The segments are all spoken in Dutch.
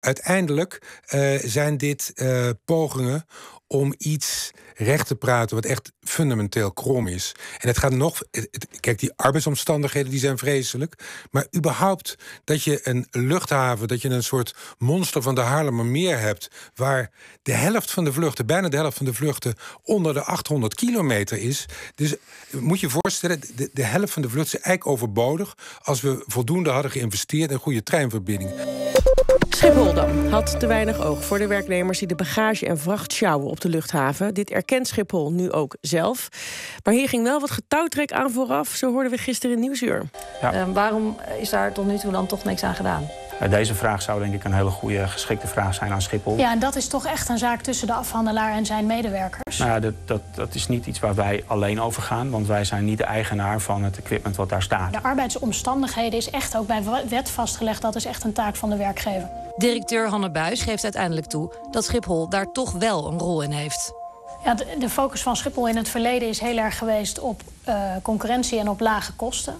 Uiteindelijk eh, zijn dit eh, pogingen om iets recht te praten wat echt fundamenteel krom is. En het gaat nog. Kijk, die arbeidsomstandigheden die zijn vreselijk. Maar überhaupt dat je een luchthaven, dat je een soort monster van de Haarlemmermeer hebt, waar de helft van de vluchten, bijna de helft van de vluchten, onder de 800 kilometer is. Dus eh, moet je voorstellen, de, de helft van de vluchten is eigenlijk overbodig als we voldoende hadden geïnvesteerd in goede treinverbindingen. Schiphol dan had te weinig oog voor de werknemers die de bagage en vracht sjouwen op de luchthaven. Dit erkent Schiphol nu ook zelf. Maar hier ging wel wat getouwtrek aan vooraf, zo hoorden we gisteren in Nieuwsuur. Ja. Ehm, waarom is daar tot nu toe dan toch niks aan gedaan? deze vraag zou denk ik een hele goede geschikte vraag zijn aan Schiphol. Ja, en dat is toch echt een zaak tussen de afhandelaar en zijn medewerkers? Nou ja, dat, dat, is niet iets waar wij alleen over gaan, want wij zijn niet de eigenaar van het equipment wat daar staat. De arbeidsomstandigheden is echt ook bij wet vastgelegd, dat is echt een taak van de werkgever. Directeur Hanne Buis geeft uiteindelijk toe dat Schiphol daar toch wel een rol in heeft. Ja, de focus van Schiphol in het verleden is heel erg geweest op eh, concurrentie en op lage kosten.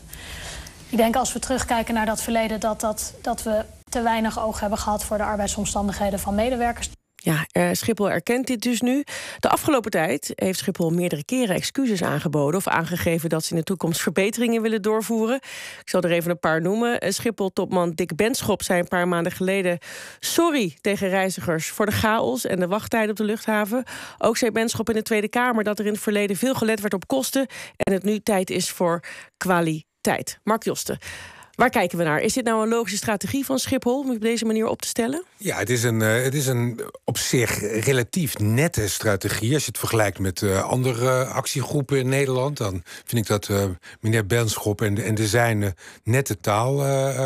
Ik denk als we terugkijken naar dat verleden dat, dat, dat we te weinig oog hebben gehad voor de arbeidsomstandigheden van medewerkers. Ja, eh, Schiphol erkent dit dus nu. De afgelopen tijd heeft Schiphol meerdere keren excuses aangeboden of aangegeven dat ze in de toekomst verbeteringen willen doorvoeren. Ik zal er even een paar noemen. Eh, Schiphol-topman Dick Benschop zei een paar maanden geleden sorry tegen reizigers voor de chaos en de wachttijden op de luchthaven. Ook zei Benschop in de Tweede Kamer dat er in het verleden veel gelet werd op kosten en het nu tijd is voor kwaliteit tijd. Mark Josten. Waar kijken we naar? Is dit nou een logische strategie van Schiphol om op deze manier op te stellen? Ja, het is een, eh, het is een op zich relatief nette strategie. Als je het vergelijkt met eh, andere eh, actiegroepen in Nederland, dan vind ik dat uh, meneer Benschop en, en de zijne nette taal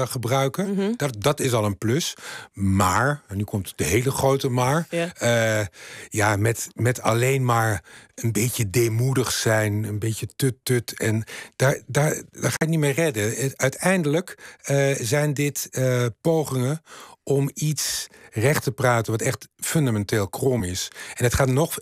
gebruiken. Mhm. dat, dat is al een plus. Maar, en nu komt de hele grote maar. Ja, ja met, met alleen maar een beetje deemoedig zijn, een beetje tut-tut. En daar, daar, daar ga ik niet mee redden. Uiteindelijk eh, zijn dit eh, pogingen om iets recht te praten wat echt fundamenteel krom is. En het gaat nog.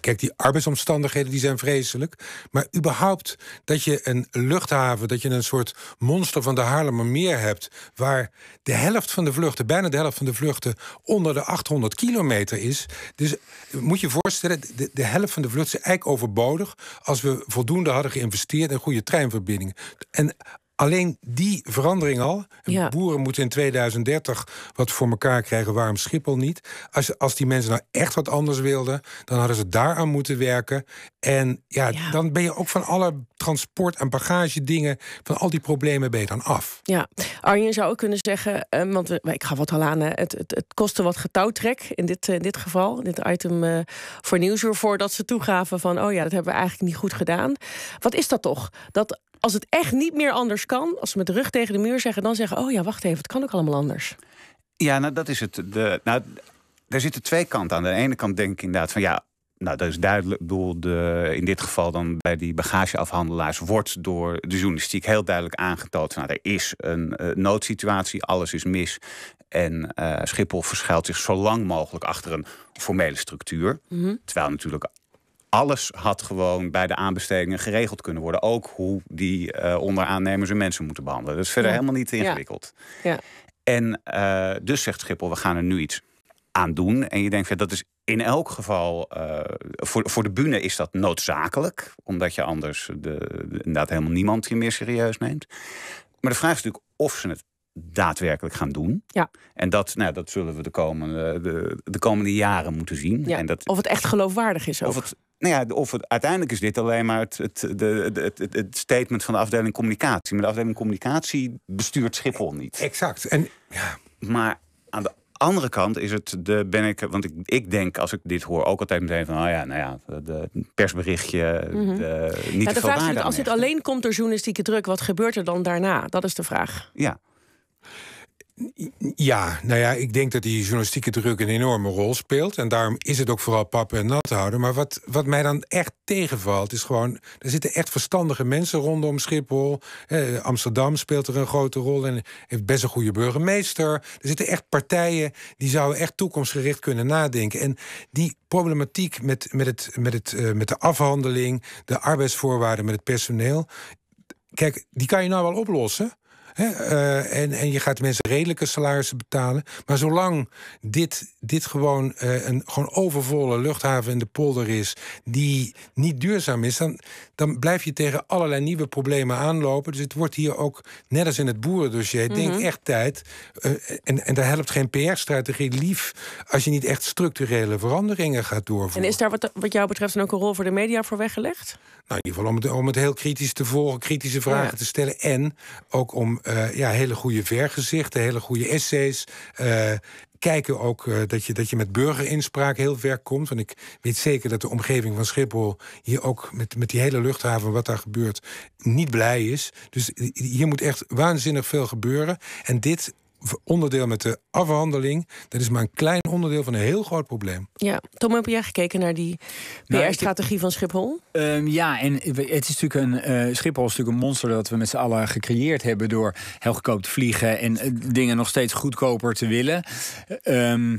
Kijk, die arbeidsomstandigheden die zijn vreselijk. Maar überhaupt dat je een luchthaven, dat je een soort monster van de Haarlemmermeer hebt, waar de helft van de vluchten, bijna de helft van de vluchten, onder de 800 kilometer is. Dus eh, moet je voorstellen, de, helft van de vluchten is eigenlijk overbodig als we voldoende hadden geïnvesteerd in goede treinverbindingen. En Alleen die verandering al. Ja. Boeren moeten in 2030 wat voor elkaar krijgen, waarom Schiphol niet? Als, als die mensen nou echt wat anders wilden, dan hadden ze daaraan moeten werken. En ja, dan ben je ook van alle transport- en bagagedingen, van al die problemen ben je dan af. Ja, Arjen zou ook kunnen zeggen, eh, want ik ga wat al aan, het, het, het, kostte wat getouwtrek in dit, eh, in dit geval, dit item eh, voor Nieuwsuur, voordat ze toegaven van, oh ja, dat hebben we eigenlijk niet goed gedaan. Wat is dat toch? Dat als het echt niet meer anders kan, als ze met de rug tegen de muur zeggen, dan zeggen: Oh ja, wacht even, het kan ook allemaal anders. Ja, nou dat is het. De, nou, daar zitten twee kanten aan. Aan de ene kant denk ik inderdaad van ja, nou, dat is duidelijk. Ik de, in dit geval dan bij die bagageafhandelaars wordt door de journalistiek heel duidelijk aangetoond. Nou, er is een eh, noodsituatie, alles is mis. En eh, Schiphol verschuilt zich zo lang mogelijk achter een formele structuur. Mhm. Terwijl natuurlijk alles had gewoon bij de aanbestedingen geregeld kunnen worden. Ook hoe die eh, onderaannemers hun mensen moeten behandelen. Dat is verder helemaal niet ingewikkeld. Ja. En eh, dus zegt Schiphol, we gaan er nu iets aan doen. En je denkt, ja, dat is in elk geval, eh, voor, voor de bühne is dat noodzakelijk. Omdat je anders de, inderdaad helemaal niemand je meer serieus neemt. Maar de vraag is natuurlijk of ze het daadwerkelijk gaan doen. Ja. En dat, nou, dat zullen we de komende, de, de komende jaren moeten zien. Ja, en dat, of het echt geloofwaardig is ook. Of het nou ja, of uiteindelijk is dit alleen maar het, het, de, het, het, statement van de afdeling communicatie. Maar de afdeling communicatie bestuurt Schiphol e-, niet. Exact. En, ja. Maar aan de andere kant is het de ben ik, want ik, ik denk als ik dit hoor ook altijd meteen van, oh ja, nou ja, de persberichtje, mhm. de, niet ja, nou, vraag is, als het alleen komt door journalistieke druk, wat gebeurt er dan daarna? Dat is de vraag. Ja. Ja, nou ja, ik denk dat die journalistieke druk een enorme rol speelt. En daarom is het ook vooral pap en nat houden. Maar wat, wat mij dan echt tegenvalt, is gewoon... er zitten echt verstandige mensen rondom Schiphol. Eh, Amsterdam speelt er een grote rol en heeft best een goede burgemeester. Er zitten echt partijen die zouden echt toekomstgericht kunnen nadenken. En die problematiek met, met, het, met, het, eh, met de afhandeling... de arbeidsvoorwaarden met het personeel... Kijk, die kan je nou wel oplossen... Eh, en, en je gaat mensen redelijke salarissen betalen. Maar zolang dit, dit gewoon eh, een gewoon overvolle luchthaven in de polder is, die niet duurzaam is, dan, dan blijf je tegen allerlei nieuwe problemen aanlopen. Dus het wordt hier ook, net als in het boerendossier, denk mhm. echt tijd. Eh, en, en daar helpt geen PR-strategie lief als je niet echt structurele veranderingen gaat doorvoeren. En is daar wat, wat jou betreft dan ook een rol voor de media voor weggelegd? Nou, in ieder geval om het, om het heel kritisch te volgen, kritische vragen te stellen. En ook om eh, ja, hele goede vergezichten, hele goede essays. Eh, kijken ook eh, dat, je, dat je met burgerinspraak heel ver komt. Want ik weet zeker dat de omgeving van Schiphol hier ook met, met die hele luchthaven, wat daar gebeurt, niet blij is. Dus hier moet echt waanzinnig veel gebeuren. En dit onderdeel met de afhandeling. Dat is maar een klein onderdeel van een heel groot probleem. Ja, Tom, heb jij gekeken naar die nou, PR-strategie van Schiphol? Ehm, ja, en het is natuurlijk een, eh, Schiphol is natuurlijk een monster dat we met z'n allen gecreëerd hebben door heel goedkoop te vliegen en eh, dingen nog steeds goedkoper te willen. Ehm,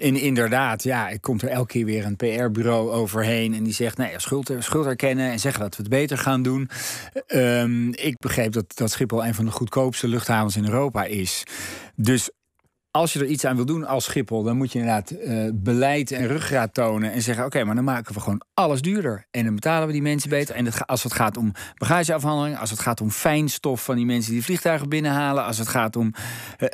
en inderdaad, ja, ik komt er elke keer weer een PR-bureau overheen en die zegt: nee, nou schuld, schuld herkennen en zeggen dat we het beter gaan doen. Ehm, ik begreep dat, dat Schiphol een van de goedkoopste luchthavens in Europa is. Dus als je er iets aan wil doen als Schiphol, dan moet je inderdaad eh, beleid en ruggraat tonen. En zeggen: Oké, maar dan maken we gewoon alles duurder. En dan betalen we die mensen beter. En het, als het gaat om bagageafhandeling, als het gaat om fijnstof van die mensen die vliegtuigen binnenhalen. als het gaat om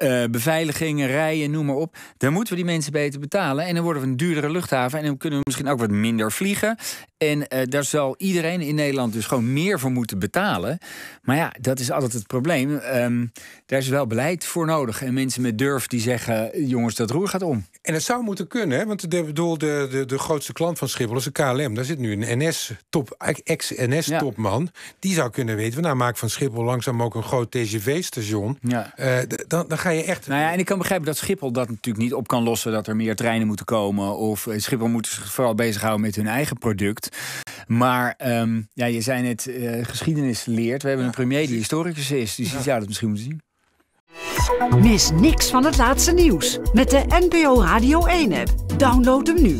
uh, beveiligingen, rijen, noem maar op. dan moeten we die mensen beter betalen. En dan worden we een duurdere luchthaven. En dan kunnen we misschien ook wat minder vliegen. En daar zal iedereen in Nederland dus gewoon meer voor moeten betalen. Maar ja, dat is altijd het probleem. Ehm, daar is wel beleid voor nodig. En mensen met durf die zeggen: jongens, dat roer gaat om. En het zou moeten kunnen, want de, bedoel, de, de, de grootste klant van Schiphol is de KLM. Daar zit nu een NS-top, ex-NS-topman. Die zou kunnen weten: We nou, maak van Schiphol langzaam ook een groot TGV-station. Ja. Eh, dan, dan ga je echt. Nou ja, en ik kan begrijpen dat Schiphol dat natuurlijk niet op kan lossen: dat er meer treinen moeten komen. Of eh, Schiphol moet zich vooral bezighouden met hun eigen product. Maar ehm, ja, je zei net: eh, geschiedenis leert. We hebben een premier die historicus is, dus die zou dat misschien moeten zien. Mis niks van het laatste nieuws met de NPO Radio 1-app. Download hem nu.